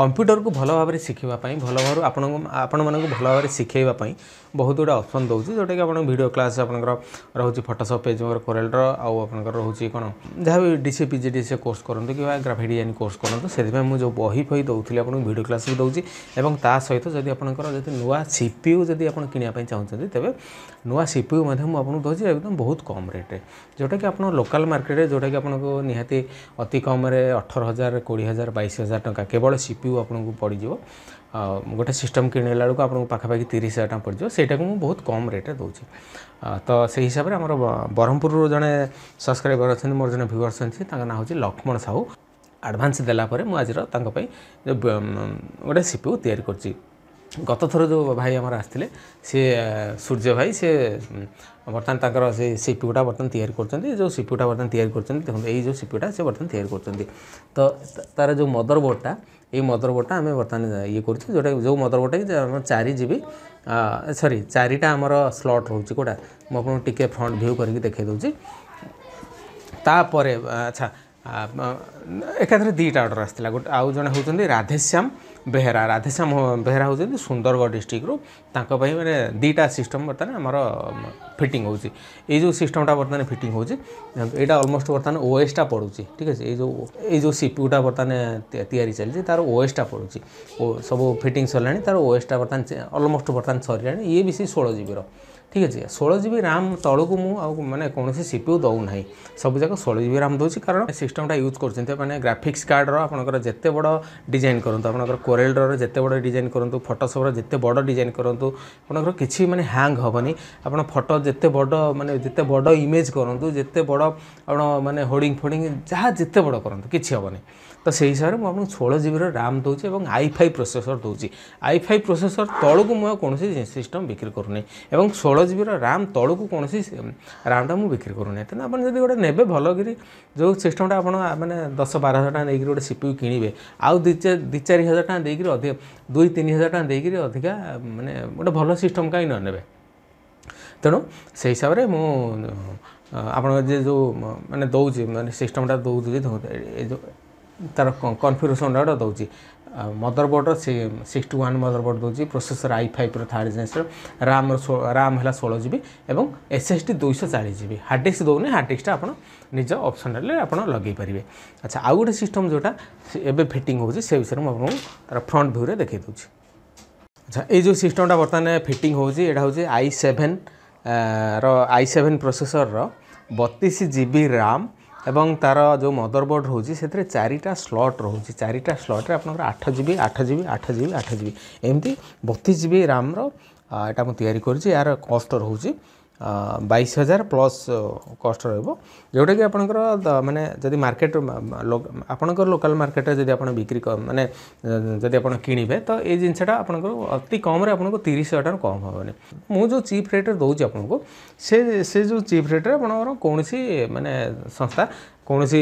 କମ୍ପ୍ୟୁଟରକୁ ଭଲ ଭାବରେ ଶିଖିବା ପାଇଁ ଭଲ ଭାବରେ ଆପଣଙ୍କୁ ଆପଣମାନଙ୍କୁ ଭଲ ଭାବରେ ଶିଖାଇବା ପାଇଁ ବହୁତ ଗୁଡ଼ିଏ ଅପସନ୍ ଦେଉଛି ଯେଉଁଟାକି ଆପଣ ଭିଡ଼ିଓ କ୍ଲାସ୍ ଆପଣଙ୍କର ରହୁଛି ଫଟୋସପ୍ ପେଜ୍ ମୋର କୋରେଲ୍ର ଆଉ ଆପଣଙ୍କର ରହୁଛି କ'ଣ ଯାହା ବି D C P G D C course କରନ୍ତୁ କିମ୍ବା ଗ୍ରାଫିକ୍ ଡିଜାଇନ୍ କୋର୍ସ କରନ୍ତୁ ସେଥିପାଇଁ ମୁଁ ଯେଉଁ ବହି ଫହି ଦେଉଥିଲି ଆପଣଙ୍କୁ ଭିଡ଼ିଓ କ୍ଲାସ୍ ବି ଦେଉଛି ଏବଂ ତା ସହିତ ଯଦି ଆପଣଙ୍କର ଯଦି ନୂଆ ସି ପି ୟୁ ଯଦି ଆପଣ କିଣିବା ପାଇଁ ଚାହୁଁଛନ୍ତି ତେବେ ନୂଆ ସି ପି ୟୁ ମଧ୍ୟ ମୁଁ ଆପଣଙ୍କୁ ଦେଉଛି ଏକଦମ ବହୁତ କମ୍ ରେଟ୍ରେ ଯେଉଁଟାକି ଆପଣ ଲୋକାଲ୍ ମାର୍କେଟ୍ରେ ଯେଉଁଟାକି ଆପଣଙ୍କୁ ନିହାତି ଅତି କମ୍ରେ ଅଠର ହଜାର କୋଡ଼ିଏ ହଜାର ବାଇଶ ହଜାର ଟଙ୍କା କେବଳ ସି ପି ୟୁ ଆପଣଙ୍କୁ ପଡ଼ିଯିବ ଗୋଟେ ସିଷ୍ଟମ୍ କିଣିଲା ବେଳକୁ ଆପଣଙ୍କୁ ପାଖାପାଖି ତିରିଶ ହଜାର ଟଙ୍କା ପଡ଼ିଯିବ ସେଇଟାକୁ ମୁଁ ବହୁତ କମ୍ ରେଟ୍ରେ ଦେଉଛି ତ ସେଇ ହିସାବରେ ଆମର ବ୍ରହ୍ମପୁରରୁ ଜଣେ ସବସ୍କ୍ରାଇବର୍ ଅଛନ୍ତି ମୋର ଜଣେ ଭିଉଅର୍ସ ଅଛନ୍ତି ତାଙ୍କ ନାଁ ହେଉଛି ଲକ୍ଷ୍ମଣ ସାହୁ ଆଡ଼ଭାନ୍ସ ଦେଲା ପରେ ମୁଁ ଆଜିର ତାଙ୍କ ପାଇଁ ଗୋଟେ ସିପିୟୁ ତିଆରି କରୁଛି ଗତଥର ଯେଉଁ ଭାଇ ଆମର ଆସିଥିଲେ ସିଏ ସୂର୍ଯ୍ୟ ଭାଇ ସେ ବର୍ତ୍ତମାନ ତାଙ୍କର ସେ ସିପିୟୁଟା ବର୍ତ୍ତମାନ ତିଆରି କରୁଛନ୍ତି ଯେଉଁ ସିପିୟୁଟା ବର୍ତ୍ତମାନ ତିଆରି କରୁଛନ୍ତି ଦେଖନ୍ତୁ ଏଇ ଯେଉଁ ସିପିୟୁଟା ସେ ବର୍ତ୍ତମାନ ତିଆରି କରୁଛନ୍ତି ତ ତା'ର ଯେଉଁ ମଦର ବୋର୍ଡ଼ଟା ଏଇ ମଦର ବୋର୍ଡ଼ଟା ଆମେ ବର୍ତ୍ତମାନ ଇଏ କରୁଛୁ ଯେଉଁଟା ଯେଉଁ ମଦର ବୋର୍ଡ଼ଟା କି ଆମର ଚାରି ଜି ବି ସରି ଚାରିଟା ଆମର ସ୍ଲଟ୍ ରହୁଛି କେଉଁଟା ମୁଁ ଆପଣଙ୍କୁ ଟିକିଏ ଫ୍ରଣ୍ଟ ଭ୍ୟୁ କରିକି ଦେଖାଇ ଦେଉଛି ତାପରେ ଆଚ୍ଛା ଏକାଥରେ ଦୁଇଟା ଅର୍ଡ଼ର ଆସିଥିଲା ଗୋଟେ ଆଉ ଜଣେ ହେଉଛନ୍ତି ରାଧେଶ୍ୟାମ ବେହେରା ରାଧେଶ୍ୟାମ ବେହେରା ହେଉଛନ୍ତି ସୁନ୍ଦରଗଡ଼ ଡିଷ୍ଟ୍ରିକ୍ଟରୁ ତାଙ୍କ ପାଇଁ ମାନେ ଦୁଇଟା ସିଷ୍ଟମ୍ ବର୍ତ୍ତମାନ ଆମର ଫିଟିଂ ହେଉଛି ଏଇ ଯେଉଁ ସିଷ୍ଟମ୍ଟା ବର୍ତ୍ତମାନ ଫିଟିଂ ହେଉଛି ଏଇଟା ଅଲମୋଷ୍ଟ ବର୍ତ୍ତମାନ ଓଏସ୍ଟା ପଡ଼ୁଛି ଠିକ୍ ଅଛି ଏଇ ଯେଉଁ ଏଇ ଯେଉଁ ସିପିୟୁଟା ବର୍ତ୍ତମାନ ତିଆରି ଚାଲିଛି ତାର ଓଏସ୍ଟା ପଡ଼ୁଛି ସବୁ ଫିଟିଂ ସରିଲାଣି ତାର ଓଏସ୍ଟା ବର୍ତ୍ତମାନ ଅଲମୋଷ୍ଟ ବର୍ତ୍ତମାନ ସରିଲାଣି ଇଏ ବି ସେଇ ଷୋହଳ ଜିବିର ଠିକ୍ ଅଛି ଷୋହଳ ଜି ବି ରାମ୍ ତଳକୁ ମୁଁ ଆଉ ମାନେ କୌଣସି ସି ପି ୟୁ ଦେଉନାହିଁ ସବୁଯାକ ଷୋହଳ ଜି ବି ରାମ୍ ଦେଉଛି କାରଣ ସିଷ୍ଟମ୍ଟା ୟୁଜ୍ କରୁଛନ୍ତି ମାନେ ଗ୍ରାଫିକ୍ସ କାର୍ଡ଼ର ଆପଣଙ୍କର ଯେତେ ବଡ଼ ଡିଜାଇନ୍ କରନ୍ତୁ ଆପଣଙ୍କର কোরেল ড্রର ଯେତେ ବଡ଼ ଡିଜାଇନ୍ କରନ୍ତୁ ଫଟୋସପ୍ର ଯେତେ ବଡ଼ ଡିଜାଇନ୍ କରନ୍ତୁ ଆପଣଙ୍କର କିଛି ମାନେ ହ୍ୟାଙ୍ଗ୍ ହେବନି ଆପଣ ଫଟୋ ଯେତେ ବଡ଼ ମାନେ ଯେତେ ବଡ଼ ଇମେଜ୍ କରନ୍ତୁ ଯେତେ ବଡ଼ ଆପଣ ମାନେ ହୋର୍ଡ଼ିଂ ଫୋର୍ଡ଼ିଂ ଯାହା ଯେତେ ବଡ଼ କରନ୍ତୁ କିଛି ହେବନି ତ ସେହି ହିସାବରେ ମୁଁ ଆପଣଙ୍କୁ ଷୋହଳ ଜିବିର ରାମ୍ ଦେଉଛି ଏବଂ ଆଇ ଫାଇଭ୍ ପ୍ରୋସେସର ଦେଉଛି ଆଇ ଫାଇଭ୍ ପ୍ରୋସେସର ତଳକୁ ମୁଁ ଆଉ କୌଣସି ସିଷ୍ଟମ୍ ବିକ୍ରି କରୁନି ଏବଂ ଷୋହଳ ଜିବିର ରାମ୍ ତଳକୁ କୌଣସି ରାମ୍ଟା ମୁଁ ବିକ୍ରି କରୁନି ତେଣୁ ଆପଣ ଯଦି ଗୋଟେ ନେବେ ଭଲ କରି ଯେଉଁ ସିଷ୍ଟମ୍ଟା ଆପଣ ମାନେ ଦଶ ବାର ହଜାର ଟଙ୍କା ନେଇକି ଗୋଟେ ସିପିୟୁ କିଣିବେ ଆଉ ଦୁଇ ଚାରି ହଜାର ଟଙ୍କା ଟଙ୍କା ଦେଇକରି ଅଧିକ ଦୁଇ ତିନି ହଜାର ଟଙ୍କା ଦେଇକରି ଅଧିକା ମାନେ ଗୋଟେ ଭଲ ସିଷ୍ଟମ୍ କାହିଁକି ନ ନେବେ ତେଣୁ ସେହି ହିସାବରେ ମୁଁ ଆପଣଙ୍କ ଯେ ଯେଉଁ ମାନେ ଦେଉଛି ମାନେ ସିଷ୍ଟମ୍ଟା ଦେଉଛି ଯେଉଁ ତା'ର କନଫ୍ୟୁଜନ୍ଟା ଦେଉଛି ମଦରବୋର୍ଡ଼ର ସିକ୍ସଟି ୱାନ୍ ମଦରବୋର୍ଡ଼ ଦେଉଛି ପ୍ରୋସେସର ଆଇ ଫାଇଭ୍ର ଥାର୍ଡ଼ ଜେନେସର ରାମ୍ର ରାମ୍ ହେଲା ଷୋହଳ ଜି ବି ଏବଂ ଏସ୍ ଏସ୍ ଡ଼ି ଦୁଇଶହ ଚାଳିଶ ଜି ବି ହାର୍ଡ଼ ଡିସ୍କ ଦେଉନି ହାର୍ଡ଼ ଡିସ୍କଟା ଆପଣ ନିଜ ଅପସନାରେ ଆପଣ ଲଗାଇ ପାରିବେ ଆଚ୍ଛା ଆଉ ଗୋଟେ ସିଷ୍ଟମ୍ ଯେଉଁଟା ଏବେ ଫିଟିଂ ହେଉଛି ସେ ବିଷୟରେ ମୁଁ ଆପଣଙ୍କୁ ତା'ର ଫ୍ରଣ୍ଟ ଭ୍ୟୁରେ ଦେଖାଇ ଦେଉଛି ଆଚ୍ଛା ଏଇ ଯେଉଁ ସିଷ୍ଟମ୍ଟା ବର୍ତ୍ତମାନ ଫିଟିଂ ହେଉଛି ଏଇଟା ହେଉଛି ଆଇ ସେଭେନ୍ ର ଆଇ ସେଭେନ୍ ପ୍ରୋସେସରର ବତିଶ ଜି ବି ରାମ୍ এবং তার ଯେଉଁ ମଦର ବୋର୍ଡ଼ ରହୁଛି ସେଥିରେ ଚାରିଟା ସ୍ଲଟ୍ ରହୁଛି ଚାରିଟା ସ୍ଲଟ୍ରେ ଆପଣଙ୍କର ଆଠ ଜି ବି ଆଠ ଜି ବି ଆଠ ଜି ବି ଆଠ ଜି ବି ଏମିତି ବତିଶ ଜି ବି ରାମ୍ର ଏଇଟା ମୁଁ ତିଆରି କରିଛି ଏହାର କଷ୍ଟ ରହୁଛି বাইশ হাজার ପ୍ଲସ୍ କଷ୍ଟ ରହିବ ଯେଉଁଟାକି ଆପଣଙ୍କର ମାନେ ଯଦି ମାର୍କେଟ ଆପଣଙ୍କର ଲୋକାଲ ମାର୍କେଟରେ ଯଦି ଆପଣ ବିକ୍ରି ମାନେ ଯଦି ଆପଣ କିଣିବେ ତ ଏଇ ଜିନିଷଟା ଆପଣଙ୍କର ଅତି କମ୍ରେ ଆପଣଙ୍କୁ ତିରିଶ ହଜାର ଟଙ୍କା କମ୍ ହେବନି ମୁଁ ଯେଉଁ ଚିପ୍ ରେଟ୍ରେ ଦେଉଛି ଆପଣଙ୍କୁ ସେ ସେ ଯେଉଁ ଚିପ୍ ରେଟ୍ରେ ଆପଣଙ୍କର କୌଣସି ମାନେ ସଂସ୍ଥା କୌଣସି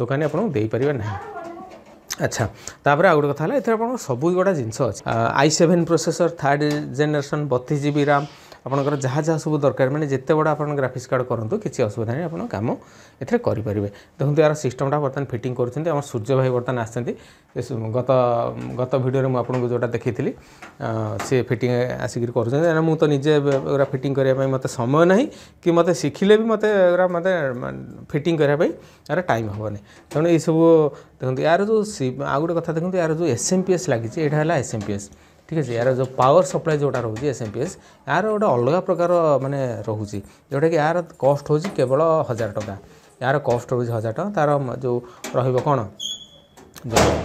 ଦୋକାନୀ ଆପଣଙ୍କୁ ଦେଇପାରିବେ ନାହିଁ ଆଚ୍ଛା ତାପରେ ଆଉ ଗୋଟେ କଥା ହେଲା ଏଥିରେ ଆପଣଙ୍କର ସବୁ ଗୁଡ଼ା ଜିନିଷ ଅଛି I seven processor third generation ବତିଶ ଜି ବି ରାମ୍ ଆପଣଙ୍କର ଯାହା ଯାହା ସବୁ ଦରକାର ମାନେ ଯେତେ ବଡ଼ ଆପଣ ଗ୍ରାଫିକ୍ସ କାର୍ଡ଼ କରନ୍ତୁ କିଛି ଅସୁବିଧା ନାହିଁ ଆପଣ କାମ ଏଥିରେ କରିପାରିବେ ଦେଖନ୍ତୁ ଏହାର ସିଷ୍ଟମଟା ବର୍ତ୍ତମାନ ଫିଟିଂ କରୁଛନ୍ତି ଆମର ସୂର୍ଯ୍ୟ ଭାଇ ବର୍ତ୍ତମାନ ଆସିଛନ୍ତି ଗତ ଗତ ଭିଡ଼ିଓରେ ମୁଁ ଆପଣଙ୍କୁ ଯେଉଁଟା ଦେଖିଥିଲି ସେ ଫିଟିଂ ଆସିକିରି କରୁଛନ୍ତି କାରଣ ମୁଁ ତ ନିଜେ ଏଗୁଡ଼ା ଫିଟିଂ କରିବା ପାଇଁ ମୋତେ ସମୟ ନାହିଁ କି ମୋତେ ଶିଖିଲେ ବି ମୋତେ ଏଗୁଡ଼ା ମୋତେ ଫିଟିଂ କରିବା ପାଇଁ ଏହାର ଟାଇମ୍ ହେବନି ତେଣୁ ଏଇସବୁ ଦେଖନ୍ତୁ ଏହାର ଯେଉଁ ଆଉ ଗୋଟେ କଥା ଦେଖନ୍ତୁ ଏହାର ଯେଉଁ ଏସ୍ ଏମ୍ ପି ଏସ୍ ଲାଗିଛି ଏଇଟା ହେଲା ଏସ୍ ଏମ୍ ପି ଏସ୍ ঠিক আছে এর যে পাওয়ার সপ্লাই যেটা রয়েছে এসএমপিএস এর গোটে অলগা প্রকার মানে রয়েছে যেটা কি এর কষ্ট হচ্ছে কেবল হাজার টাকা এর কষ্ট রয়েছে হাজার টাকা তার যে রহব কোণ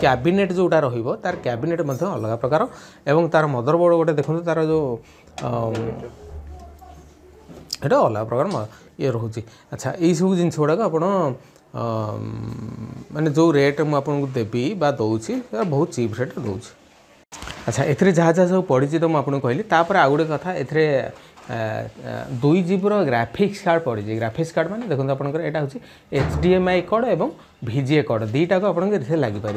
କ୍ୟାବିନେଟ୍ ଯେଉଁଟା ରହିବ ତାର କ୍ୟାବିନେଟ୍ ମଧ୍ୟ ଅଲଗା ପ୍ରକାର ଏବଂ ତାର ମଦର ବୋର୍ଡ଼ ଗୋଟେ ଦେଖନ୍ତୁ ତାର ଯେଉଁ ଏଇଟା ଅଲଗା ପ୍ରକାର ଇଏ ରହୁଛି ଆଚ୍ଛା ଏଇସବୁ ଜିନିଷ ଗୁଡ଼ାକ ଆପଣ ମାନେ ଯେଉଁ ରେଟ୍ ମୁଁ ଆପଣଙ୍କୁ ଦେବି ବା ଦେଉଛି ବହୁତ ଚିପ୍ ରେଟ୍ ଦେଉଛି আচ্ছা এতে যা যা সব পড়িছি তো আপনার কহিলি তাপরে আউ গোটে কথা এতে দুই জিবির গ্রাফিক্স কার্ড পড়ছে গ্রাফিক্স কার্ড মানে দেখুন আপনার এটা হচ্ছে এইচডিএমআই কর্ড এবং ভিজিএ কর্ড দুইটা আপনার এতে লাগিপার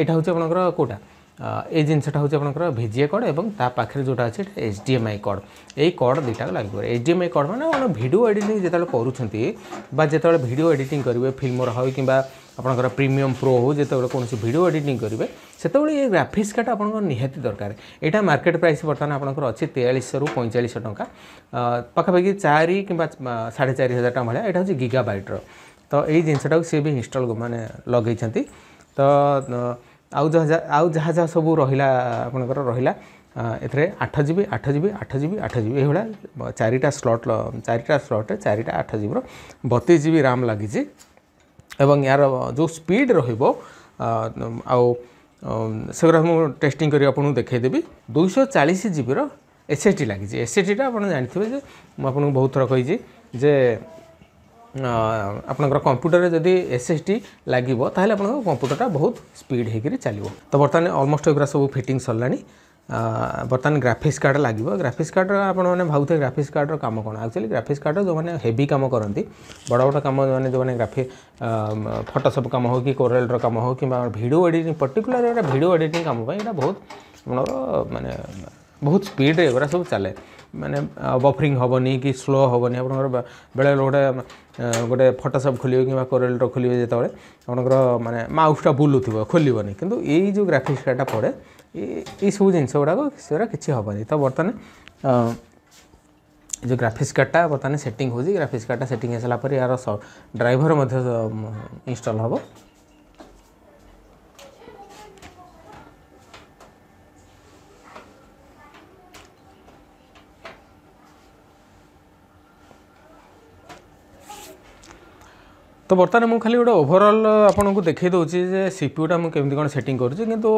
এটা হচ্ছে আপনার কোটা এই জিনিসটা হচ্ছে আপনার ভিজিএ কর্ড এবং তা পাখে যেটা আছে এটা এইচডিএমআই কর্ড এই কর্ড দুইটা লাগবে এইচডিএমআই কর্ড মানে আপনার ভিডিও এডিটিং যেত করছেন বা যেত ভিডিও এডিটিং করবে ফিল্মর হয় কিংবা ଆପଣଙ୍କର ପ୍ରିମିୟମ୍ ପ୍ରୋ ହେଉ ଯେତେବେଳେ କୌଣସି ଭିଡ଼ିଓ ଏଡ଼ିଟିଂ କରିବେ ସେତେବେଳେ ଏ ଗ୍ରାଫିକ୍ସ କାର୍ଡ଼ ଆପଣଙ୍କର ନିହାତି ଦରକାର ଏଇଟା ମାର୍କେଟ୍ ପ୍ରାଇସ୍ ବର୍ତ୍ତମାନ ଆପଣଙ୍କର ଅଛି ତେୟାଳିଶରୁ ପଇଁଚାଳିଶହ ଟଙ୍କା ପାଖାପାଖି ଚାରି କିମ୍ବା ସାଢ଼େ ଚାରି ହଜାର ଟଙ୍କା ଭଳିଆ ଏଇଟା ହେଉଛି ଗିଗା ବାଇଟ୍ର ତ ଏଇ ଜିନିଷଟାକୁ ସିଏ ବି ଇନଷ୍ଟଲ୍ ମାନେ ଲଗେଇଛନ୍ତି ତ ଆଉ ଯାହା ଆଉ ଯାହା ଯାହା ସବୁ ରହିଲା ଆପଣଙ୍କର ରହିଲା ଏଥିରେ ଆଠ ଜି ବି ଆଠ ଜି ବି ଆଠ ଜି ବି ଆଠ ଜି ବି ଏଇଭଳିଆ ଚାରିଟା ସ୍ଲଟ୍ ଚାରିଟା ସ୍ଲଟ୍ରେ ଚାରିଟା ଆଠ ଜିବିର ବତିଶ ଜି ବି ରାମ୍ ଲାଗିଛି এবং ইয়ারো যে স্পিড রইবো আ অ সরহম টেস্টিং করি আপনু দেখাই দেবি 240 জিবিৰ এসএসটি লাগিছে এসএসটিটা আপন জানিতবে মই আপনক বহুত ৰকইজি যে আপনৰ কম্পিউটাৰে যদি এসএসটি লাগিবো তাহেলে আপনৰ কম্পিউটাৰটা বহুত স্পিড হেকিৰে চলিবো ত বৰ্তানে অলমোষ্ট একৰা সব ফিটিং সলাণী ବର୍ତ୍ତମାନ ଗ୍ରାଫିକ୍ସ କାର୍ଡ଼ ଲାଗିବ ଗ୍ରାଫିକ୍ସ କାର୍ଡ଼ର ଆପଣମାନେ ଭାବୁଥିବେ ଗ୍ରାଫିକ୍ସ କାର୍ଡ଼ର କାମ କ'ଣ ଆକ୍ଚୁଆଲି ଗ୍ରାଫିକ୍ସ କାର୍ଡ଼ର ଯେଉଁମାନେ ହେଭି କାମ କରନ୍ତି ବଡ଼ ବଡ଼ କାମ ଯେଉଁମାନେ ଯେଉଁମାନେ ଗ୍ରାଫି ଫଟୋସପ୍ କାମ ହେଉ କି କୋରେଲ୍ର କାମ ହେଉ କିମ୍ବା ଭିଡ଼ିଓ ଏଡ଼ିଟିଂ ପର୍ଟିକୁଲାର ଏଇଟା ଭିଡ଼ିଓ ଏଡ଼ିଟିଂ କାମ ପାଇଁ ଏଇଟା ବହୁତ ଆମର ମାନେ ବହୁତ ସ୍ପିଡ଼୍ରେ ଏଗୁଡ଼ା ସବୁ ଚାଲେ ମାନେ ବଫରିଂ ହେବନି କି ସ୍ଲୋ ହେବନି ଆପଣଙ୍କର ବେଳେବେଳେ ଗୋଟେ ଗୋଟେ ଫଟୋସପ୍ ଖୋଲିବେ କିମ୍ବା କୋରେଲ୍ର ଖୋଲିବେ ଯେତେବେଳେ ଆପଣଙ୍କର ମାନେ ମାଉସ୍ଟା ବୁଲୁଥିବ ଖୋଲିବନି କିନ୍ତୁ ଏଇ ଯେଉଁ ଗ୍ରାଫିକ୍ସ କାର୍ଡ଼ଟା ପଡ଼େ ଏଇସବୁ ଜିନିଷ ଗୁଡ଼ାକ ସେଗୁଡ଼ା କିଛି ହେବନି ତ ବର୍ତ୍ତମାନ जो ग्राफिक्स कार्डटा बर्तमान सेटिंग हो ग्राफिक्स कार्डटा सेटिंग हो सारापर यार ड्राइवर इंस्टल हम তো বর্তমানে ମୁଁ ଖାଲି ଗୋଟେ ଓଭରଅଲ୍ ଆପଣଙ୍କୁ ଦେଖେଇ ଦେଉଛି ଯେ ସିପିୟୁଟା ମୁଁ କେମିତି କ'ଣ ସେଟିଂ କରୁଛି କିନ୍ତୁ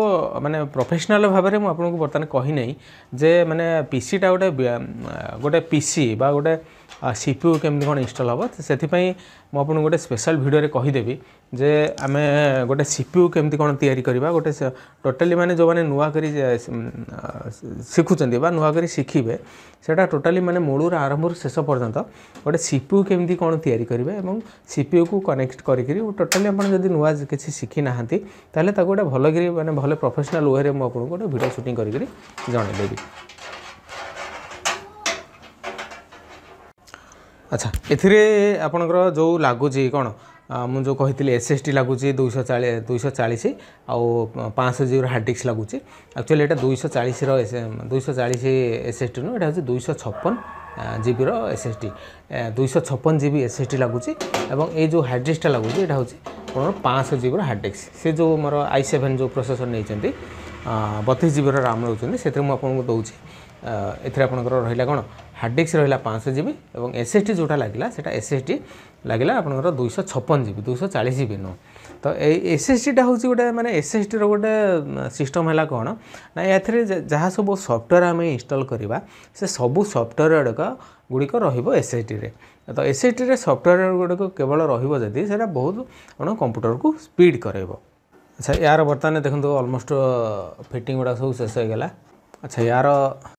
ମାନେ ପ୍ରଫେସନାଲ୍ ଭାବରେ ମୁଁ ଆପଣଙ୍କୁ ବର୍ତ୍ତମାନ କହିନାହିଁ ଯେ ମାନେ ପିସିଟା ଗୋଟେ ଗୋଟେ ପିସି ବା ଗୋଟେ ସିପିୟୁ କେମିତି କ'ଣ ଇନଷ୍ଟଲ୍ ହେବ ସେଥିପାଇଁ ମୁଁ ଆପଣଙ୍କୁ ଗୋଟେ ସ୍ପେଶାଲ୍ ଭିଡ଼ିଓରେ କହିଦେବି ଯେ ଆମେ ଗୋଟେ ସିପିୟୁ କେମିତି କ'ଣ ତିଆରି କରିବା ଗୋଟେ ଟୋଟାଲି ମାନେ ଯେଉଁମାନେ ନୂଆ କରି ଶିଖୁଛନ୍ତି ବା ନୂଆ କରି ଶିଖିବେ ସେଇଟା ଟୋଟାଲି ମାନେ ମୂଳରୁ ଆରମ୍ଭରୁ ଶେଷ ପର୍ଯ୍ୟନ୍ତ ଗୋଟେ ସିପିୟୁ କେମିତି କ'ଣ ତିଆରି କରିବେ ଏବଂ ସିପିୟୁକୁ କନେକ୍ଟ କରିକିରି ଟୋଟାଲି ଆପଣ ଯଦି ନୂଆ କିଛି ଶିଖିନାହାନ୍ତି ତାହେଲେ ତାକୁ ଗୋଟେ ଭଲକିରି ମାନେ ଭଲ ପ୍ରଫେସନାଲ୍ ୱେରେ ମୁଁ ଆପଣଙ୍କୁ ଗୋଟେ ଭିଡ଼ିଓ ସୁଟିଂ କରିକିରି ଜଣାଇଦେବି ଆଚ୍ଛା ଏଥିରେ ଆପଣଙ୍କର ଯେଉଁ ଲାଗୁଛି କ'ଣ ମୁଁ ଯେଉଁ କହିଥିଲି ଏସ୍ ଏସ୍ ଟି ଲାଗୁଛି ଦୁଇଶହ ଚାଳିଶ ଦୁଇଶହ ଚାଳିଶ ଆଉ ପାଞ୍ଚଶହ ଜିବିର ହାର୍ଡ଼ ଡିସ୍କ ଲାଗୁଛି ଆକ୍ଚୁଆଲି ଏଇଟା ଦୁଇଶହ ଚାଳିଶର ଦୁଇଶହ ଚାଳିଶ ଏସ୍ ଏସ୍ ଟି ନୁହଁ ଏଇଟା ହେଉଛି ଦୁଇଶହ ଛପନ ଜିବିର ଏସ୍ ଏସ୍ ଟି ଦୁଇଶହ ଛପନ ଜିବି ଏସ୍ ଏସ୍ ଟି ଲାଗୁଛି ଏବଂ ଏଇ ଯେଉଁ ହାର୍ଡ଼ ଡିସ୍କଟା ଲାଗୁଛି ଏଇଟା ହେଉଛି ଆପଣଙ୍କର ପାଞ୍ଚଶହ ଜିବିର ହାର୍ଡ଼ ଡିସ୍କ ସେ ଯେଉଁ ମୋର ଆଇ ସେଭେନ୍ ଯେଉଁ ପ୍ରୋସେସର ନେଇଛନ୍ତି বত্রিশ জিবির রাম রয়েছে সেটি আপনার দৌছি এর আপনার রহলা কোণ হার্ড ডিস্ক রহলা পাঁচশ জিবি এবং এসএসডি যেটা লাগলা সেটা এসএসডি লাগলা আপনার দুইশ ছপন জিবি দুইশ চাশ জিবি নু তো এই এসএসডিটা হচ্ছে গোটে মানে এসএসডির গোটে সিষ্টম হল কোণ না এর যা সব সফটওয়্যার আমি ইনস্টল করা সে সবু সফটওয়্যার গুড়ি রহব এসএসডি তো এসএসডি সফটওয়্যার গুড়ি কেবল রহব যদি সেটা বহু আপনার কম্প্যুটর স্পিড করাইব ଆଚ୍ଛା ଏହାର ବର୍ତ୍ତମାନ ଦେଖନ୍ତୁ ଅଲମୋଷ୍ଟ ଫିଟିଂ ଗୁଡ଼ାକ ସବୁ ଶେଷ ହେଇଗଲା ଆଚ୍ଛା ଏହାର